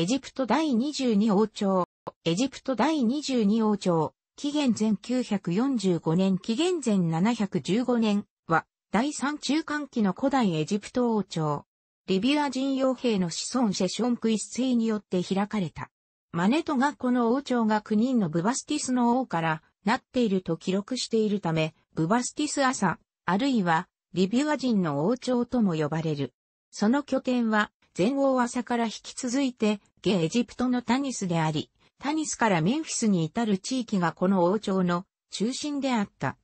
エジプト第22王朝。エジプト第22王朝。紀元前945年、紀元前715年は、第3中間期の古代エジプト王朝。リビア人傭兵の子孫シェションク一世によって開かれた。マネトがこの王朝が9人のブバスティスの王からなっていると記録しているため、ブバスティス朝、あるいはリビア人の王朝とも呼ばれる。その拠点は前王朝から引き続いて下エジプトのタニスであり、タニスからメンフィスに至る地域がこの王朝の中心であった。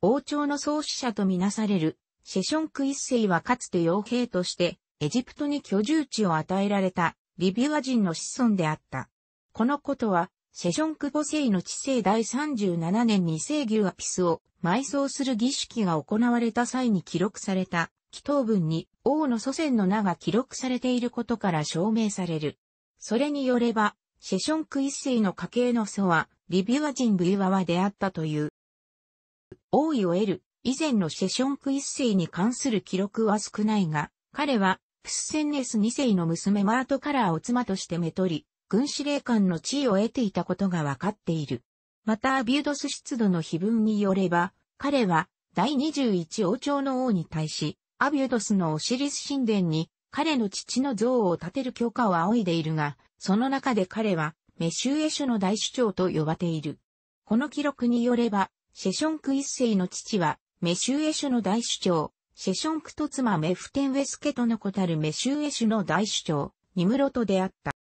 王朝の創始者とみなされるシェションク一世はかつて傭兵としてエジプトに居住地を与えられたリビュア人の子孫であった。このことはシェションク5世の治世第37年に聖牛アピスを埋葬する儀式が行われた際に記録された祈祷文に王の祖先の名が記録されていることから証明される。それによれば、シェションク一世の家系の祖は、リビュア人ブイワワであったという。王位を得る以前のシェションク一世に関する記録は少ないが、彼は、プスセンネス二世の娘マートカラーを妻としてめとり、軍司令官の地位を得ていたことがわかっている。また、アビュードス出土の碑文によれば、彼は、第21王朝の王に対し、アビュドスのオシリス神殿に彼の父の像を建てる許可を仰いでいるが、その中で彼はメシュエシュの大主張と呼ばれている。この記録によれば、シェションク一世の父は、メシュエシュの大主張、シェションクと妻メフテンウェスケとの子たるメシュエシュの大主張、ニムロと出会った。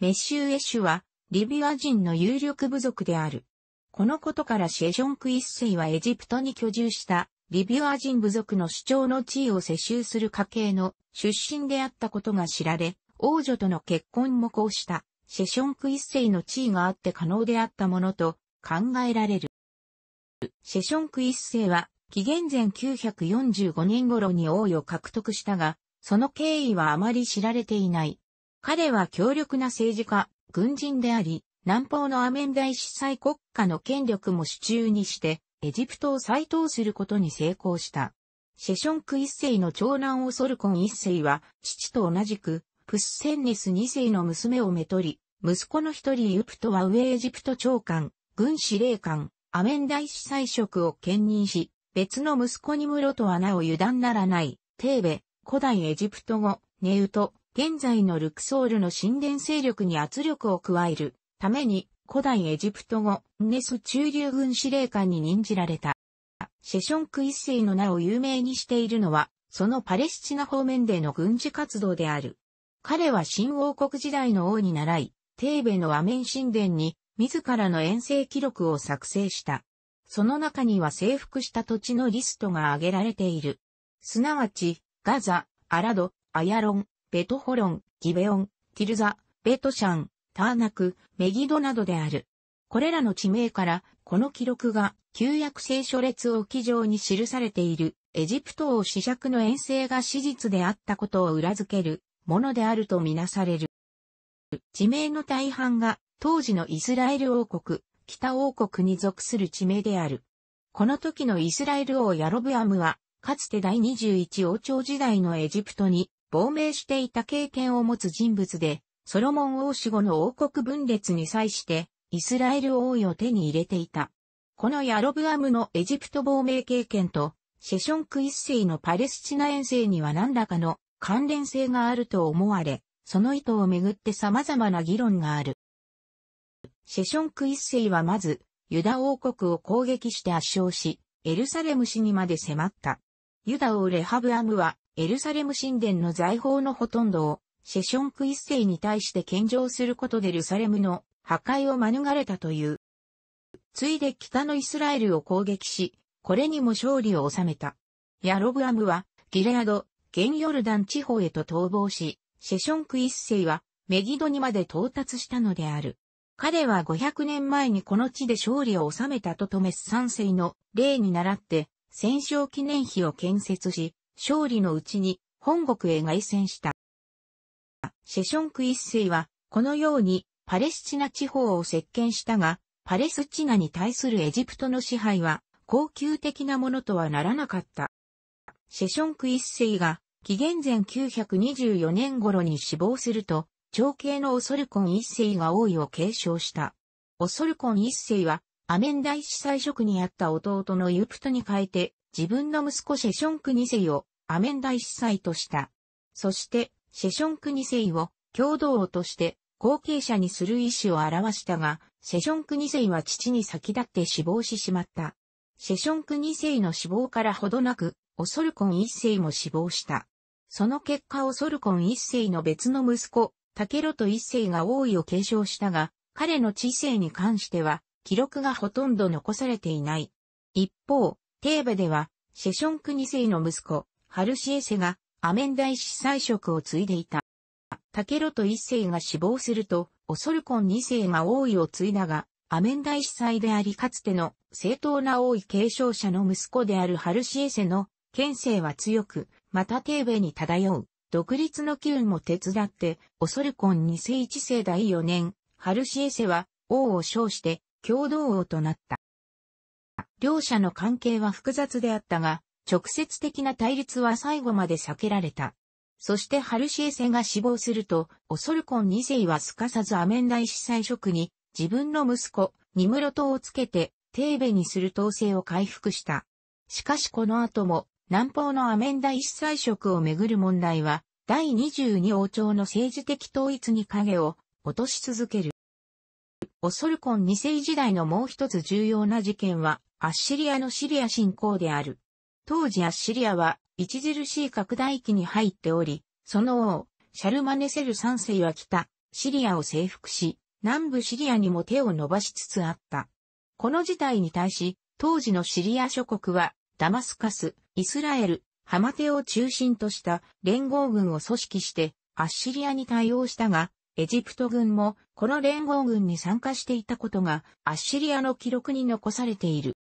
メシュエシュは、リビア人の有力部族である。このことからシェションク一世はエジプトに居住したリビュア人部族の主張の地位を世襲する家系の出身であったことが知られ、王女との結婚もこうした、シェションク一世の地位があって可能であったものと考えられる。シェションク一世は、紀元前945年頃に王位を獲得したが、その経緯はあまり知られていない。彼は強力な政治家、軍人であり、南方のアメン大司祭国家の権力も手中にして、エジプトを再統することに成功した。シェションク一世の長男をソルコン一世は、父と同じく、プッセンネス二世の娘をめとり、息子の一人ユプトは上エジプト長官、軍司令官、アメン大司祭職を兼任し、別の息子に室戸はなお油断ならない、テーベ、古代エジプト語、ネウト、現在のルクソールの神殿勢力に圧力を加えるために、古代エジプト語、ネス中流軍司令官に任じられた。シェションク一世の名を有名にしているのは、そのパレスチナ方面での軍事活動である。彼は新王国時代の王に習い、テーベのアメン神殿に自らの遠征記録を作成した。その中には征服した土地のリストが挙げられている。すなわち、ガザ、アラド、アヤロン、ベトホロン、ギベオン、ティルザ、ベトシャン、ターナク、メギドなどである。これらの地名から、この記録が旧約聖書列王記上に記されているエジプト王子爵の遠征が史実であったことを裏付けるものであるとみなされる。地名の大半が当時のイスラエル王国、北王国に属する地名である。この時のイスラエル王ヤロブアムは、かつて第21王朝時代のエジプトに亡命していた経験を持つ人物で、ソロモン王子後の王国分裂に際して、イスラエル王位を手に入れていた。このヤロブアムのエジプト亡命経験と、シェションク一世のパレスチナ遠征には何らかの関連性があると思われ、その意図をめぐって様々な議論がある。シェションク一世はまず、ユダ王国を攻撃して圧勝し、エルサレム市にまで迫った。ユダ王レハブアムは、エルサレム神殿の財宝のほとんどをシェションク一世に対して献上することでルサレムの破壊を免れたという。ついで北のイスラエルを攻撃し、これにも勝利を収めた。ヤロブアムは、ギレアド、現ヨルダン地方へと逃亡し、シェションク一世は、メギドにまで到達したのである。彼は500年前にこの地で勝利を収めたとトメス三世の例に倣って、戦勝記念碑を建設し、勝利のうちに本国へ凱旋した。シェションク一世は、このようにパレスチナ地方を席巻したが、パレスチナに対するエジプトの支配は、恒久的なものとはならなかった。シェションク一世が、紀元前924年頃に死亡すると、長兄のオソルコン一世が王位を継承した。オソルコン一世は、アメン大司祭職にあった弟のユプトに変えて、自分の息子シェションク二世をアメン大司祭とした。そして、シェションク二世を共同として後継者にする意思を表したが、シェションク二世は父に先立って死亡ししまった。シェションク二世の死亡からほどなく、オソルコン一世も死亡した。その結果オソルコン一世の別の息子、タケロト一世が王位を継承したが、彼の知性に関しては、記録がほとんど残されていない。一方、テーベでは、シェションク二世の息子、ハルシエセがアメンダイ司祭職を継いでいた。タケロト一世が死亡すると、オソルコン二世が王位を継いだが、アメンダイ司祭でありかつての正当な王位継承者の息子であるハルシエセの県勢は強く、またテーベに漂う独立の機運も手伝って、オソルコン二世一世第四年、ハルシエセは王を称して共同王となった。両者の関係は複雑であったが、直接的な対立は最後まで避けられた。そしてハルシエセが死亡すると、オソルコン2世はすかさずアメンダイ司祭職に、自分の息子、ニムロトをつけて、テーベにする統制を回復した。しかしこの後も、南方のアメンダイ司祭職をめぐる問題は、第22王朝の政治的統一に影を落とし続ける。オソルコン2世時代のもう一つ重要な事件は、アッシリアのシリア侵攻である。当時アッシリアは著しい拡大期に入っており、その王、シャルマネセル三世は北、シリアを征服し、南部シリアにも手を伸ばしつつあった。この事態に対し、当時のシリア諸国は、ダマスカス、イスラエル、ハマテを中心とした連合軍を組織して、アッシリアに対応したが、エジプト軍もこの連合軍に参加していたことがアッシリアの記録に残されている。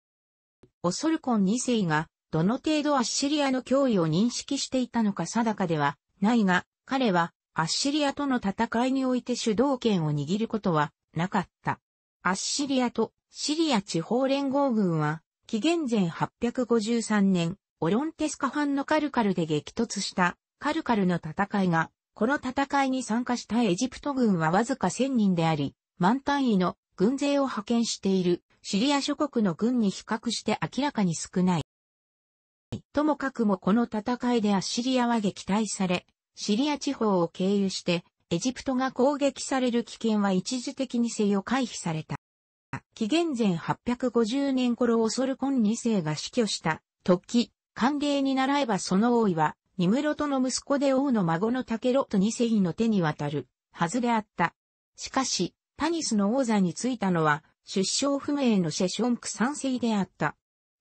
オソルコン2世がどの程度アッシリアの脅威を認識していたのか定かではないが、彼はアッシリアとの戦いにおいて主導権を握ることはなかった。アッシリアとシリア地方連合軍は、紀元前853年、オロンテスカ藩のカルカルで激突したカルカルの戦いが、この戦いに参加したエジプト軍はわずか1000人であり、満単位の軍勢を派遣しているシリア諸国の軍に比較して明らかに少ない。ともかくもこの戦いでアッシリアは撃退され、シリア地方を経由して、エジプトが攻撃される危険は一時的にせよ回避された。紀元前850年頃オソルコン2世が死去した時、歓迎に倣えばその王位は、ニムロトの息子で王の孫のタケロト2世の手に渡るはずであった。しかし、パニスの王座についたのは、出生不明のシェションク3世であった。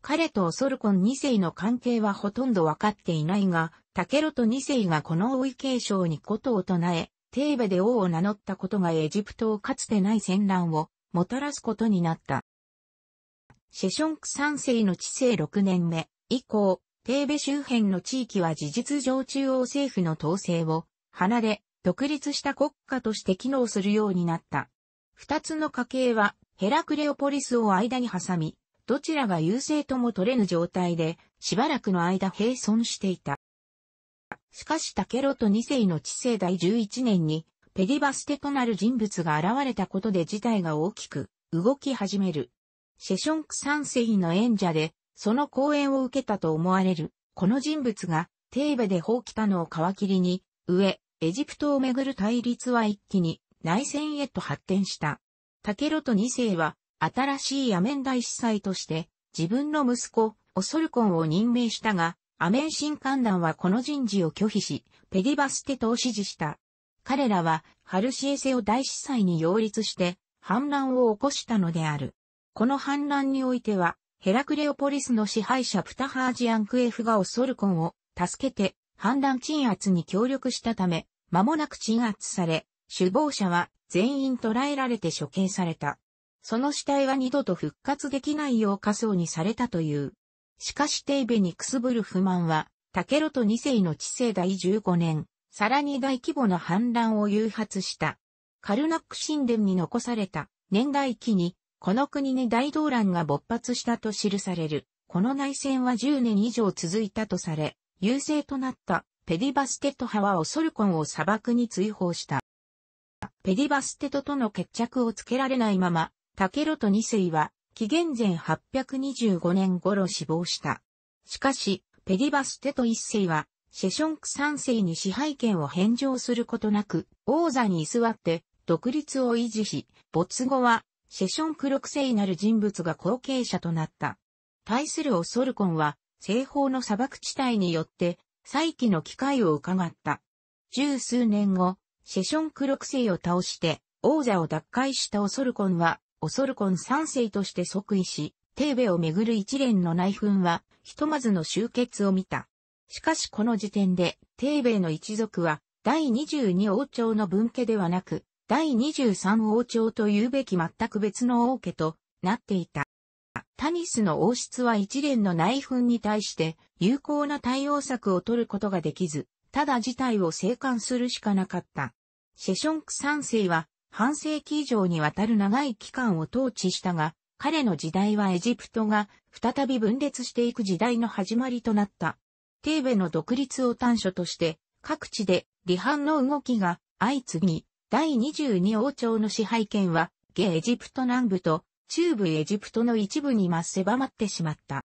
彼とソルコン2世の関係はほとんどわかっていないが、タケロト2世がこの王位継承にことを唱え、テーベで王を名乗ったことがエジプトをかつてない戦乱をもたらすことになった。シェションク3世の治世6年目以降、テーベ周辺の地域は事実上中央政府の統制を離れ、独立した国家として機能するようになった。二つの家系はヘラクレオポリスを間に挟み、どちらが優勢とも取れぬ状態で、しばらくの間並存していた。しかしタケロト2世の治世第11年に、ペディバステとなる人物が現れたことで事態が大きく動き始める。シェションク3世の演者で、その講演を受けたと思われる、この人物が、テーベで放棄たのを皮切りに、上、エジプトをめぐる対立は一気に内戦へと発展した。タケロト2世は新しいアメン大司祭として、自分の息子、オソルコンを任命したが、アメン新官団はこの人事を拒否し、ペディバステトを支持した。彼らは、ハルシエセを大司祭に擁立して、反乱を起こしたのである。この反乱においては、ヘラクレオポリスの支配者プタハージアンクエフがオソルコンを助けて反乱鎮圧に協力したため、間もなく鎮圧され、首謀者は全員捕らえられて処刑された。その死体は二度と復活できないよう仮想にされたという。しかしテイベにくすぶる不満は、タケロト2世の治世第15年、さらに大規模な反乱を誘発した。カルナック神殿に残された年代記に、この国に大動乱が勃発したと記される。この内戦は10年以上続いたとされ、優勢となったペディバステト派はオソルコンを砂漠に追放した。ペディバステトとの決着をつけられないまま、タケロト2世は、紀元前825年頃死亡した。しかし、ペディバステト1世は、シェションク3世に支配権を返上することなく、王座に居座って、独立を維持し、没後は、シェションク6世なる人物が後継者となった。対するオソルコンは、西方の砂漠地帯によって、再起の機会を伺った。十数年後、シェションク6世を倒して、王座を奪回したオソルコンは、オソルコン三世として即位し、テーベをめぐる一連の内紛は、ひとまずの終結を見た。しかしこの時点で、テーベの一族は、第22王朝の分家ではなく、第23王朝というべき全く別の王家となっていた。タニスの王室は一連の内紛に対して有効な対応策を取ることができず、ただ事態を静観するしかなかった。シェションク三世は半世紀以上にわたる長い期間を統治したが、彼の時代はエジプトが再び分裂していく時代の始まりとなった。テーベの独立を端緒として各地で離反の動きが相次ぎ、第22王朝の支配権は、下エジプト南部と中部エジプトの一部にまっ狭まってしまった。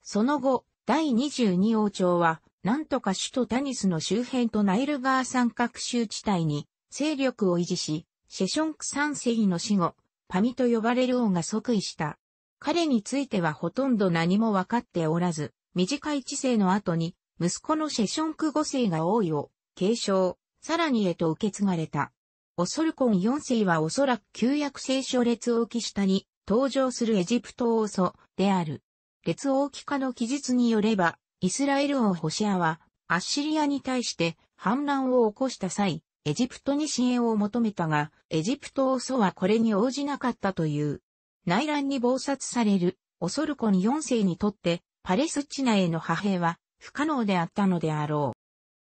その後、第22王朝は、なんとか首都タニスの周辺とナイル川三角州地帯に勢力を維持し、シェションク三世の死後、パミと呼ばれる王が即位した。彼についてはほとんど何も分かっておらず、短い知性の後に、息子のシェションク五世が王位を継承、さらにへと受け継がれた。オソルコン四世はおそらく旧約聖書列王記下に登場するエジプト王祖である。列王記下の記述によれば、イスラエル王ホシアはアッシリアに対して反乱を起こした際、エジプトに支援を求めたが、エジプト王祖はこれに応じなかったという。内乱に暴殺される、オソルコン4世にとって、パレスチナへの派兵は不可能であったのであろ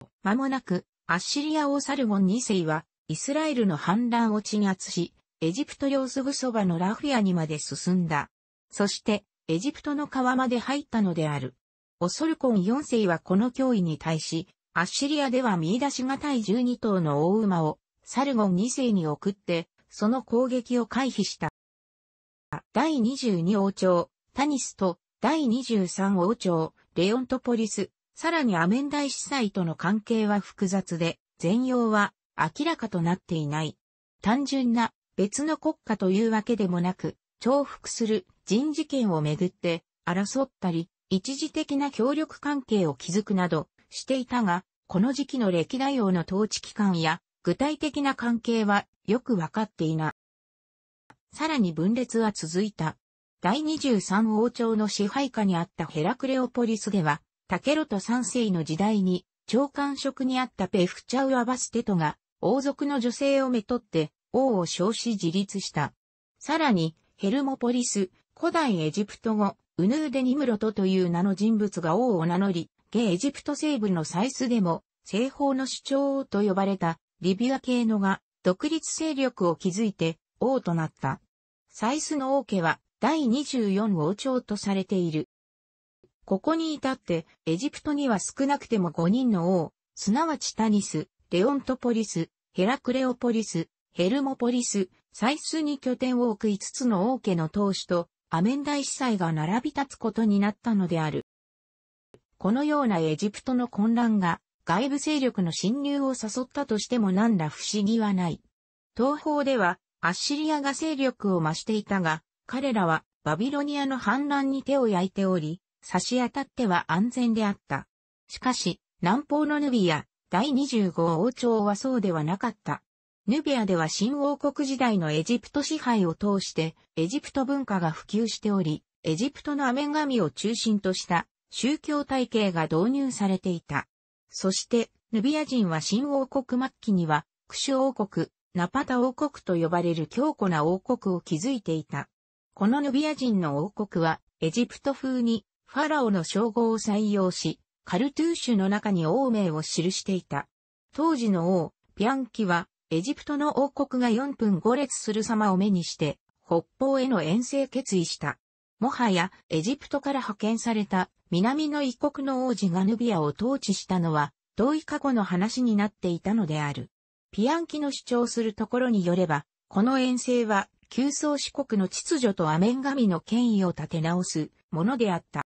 う。間もなく、アッシリア王サルゴン2世は、イスラエルの反乱を鎮圧し、エジプト領すぐそばのラフィアにまで進んだ。そして、エジプトの川まで入ったのである。オソルコン4世はこの脅威に対し、アッシリアでは見出しがたい12頭の大馬をサルゴン2世に送って、その攻撃を回避した。第22王朝、タニスと第23王朝、レオントポリス、さらにアメンダイ司祭との関係は複雑で、全容は明らかとなっていない。単純な別の国家というわけでもなく、重複する人事権をめぐって争ったり、一時的な協力関係を築くなど、していたが、この時期の歴代王の統治期間や具体的な関係はよくわかっていない。さらに分裂は続いた。第23王朝の支配下にあったヘラクレオポリスでは、タケロト3世の時代に、長官職にあったペフチャウアバステトが、王族の女性をめとって、王を称し自立した。さらに、ヘルモポリス、古代エジプト語、ウヌーデニムロトという名の人物が王を名乗り、現エジプト西部のサイスでも、西方の主張王と呼ばれたリビア系のが独立勢力を築いて王となった。サイスの王家は第24王朝とされている。ここに至ってエジプトには少なくても5人の王、すなわちタニス、レオントポリス、ヘラクレオポリス、ヘルモポリス、サイスに拠点を置く5つの王家の当主とアメン大司祭が並び立つことになったのである。このようなエジプトの混乱が外部勢力の侵入を誘ったとしても何ら不思議はない。東方ではアッシリアが勢力を増していたが、彼らはバビロニアの反乱に手を焼いており、差し当たっては安全であった。しかし、南方のヌビア、第25王朝はそうではなかった。ヌビアでは新王国時代のエジプト支配を通して、エジプト文化が普及しており、エジプトのアメ神を中心とした宗教体系が導入されていた。そして、ヌビア人は新王国末期には、クシュ王国、ナパタ王国と呼ばれる強固な王国を築いていた。このヌビア人の王国は、エジプト風にファラオの称号を採用し、カルトゥーシュの中に王名を記していた。当時の王、ピアンキは、エジプトの王国が4分5列する様を目にして、北方への遠征決意した。もはや、エジプトから派遣された南の一国の王子がヌビアを統治したのは、同意過去の話になっていたのである。ピアンキの主張するところによれば、この遠征は、旧宗四国の秩序とアメン神の権威を立て直すものであった。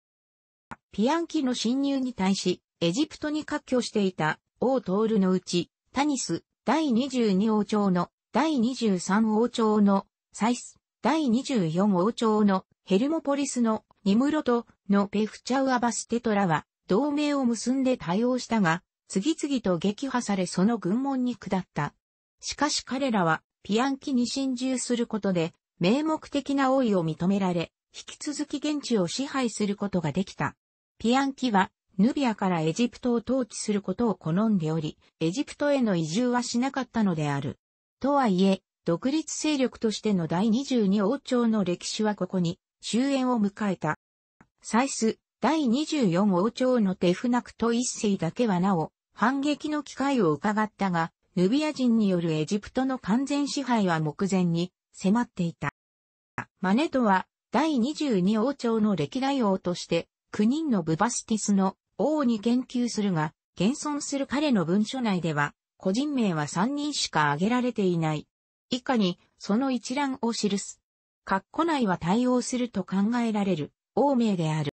ピアンキの侵入に対し、エジプトに割拠していた王トールのうち、タニス第22王朝の第23王朝のサイス第24王朝のヘルモポリスのニムロとのペフチャウアバステトラは同盟を結んで対応したが、次々と撃破されその軍門に下った。しかし彼らはピアンキに侵入することで、名目的な王位を認められ、引き続き現地を支配することができた。ピアンキは、ヌビアからエジプトを統治することを好んでおり、エジプトへの移住はしなかったのである。とはいえ、独立勢力としての第22王朝の歴史はここに終焉を迎えた。サイス、第24王朝のテフナクト一世だけはなお、反撃の機会を伺ったが、ヌビア人によるエジプトの完全支配は目前に迫っていた。マネトは、第22王朝の歴代王として、9人のブバスティスの王に言及するが、現存する彼の文書内では、個人名は3人しか挙げられていない。以下に、その一覧を記す。括弧内は対応すると考えられる、欧名である。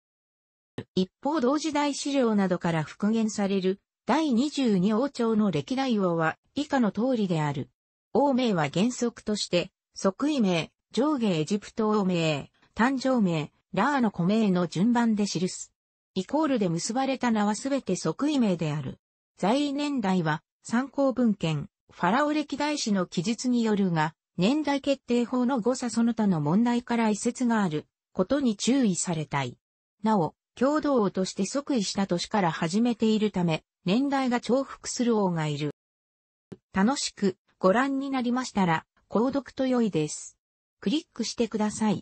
一方同時代資料などから復元される、第22王朝の歴代王は以下の通りである。王名は原則として、即位名、上下エジプト王名、誕生名、ラーの古名の順番で記す。イコールで結ばれた名はすべて即位名である。在位年代は参考文献、ファラオ歴代史の記述によるが、年代決定法の誤差その他の問題から移設があることに注意されたい。なお、共同王として即位した年から始めているため、年代が重複する王がいる。楽しくご覧になりましたら、購読と良いです。クリックしてください。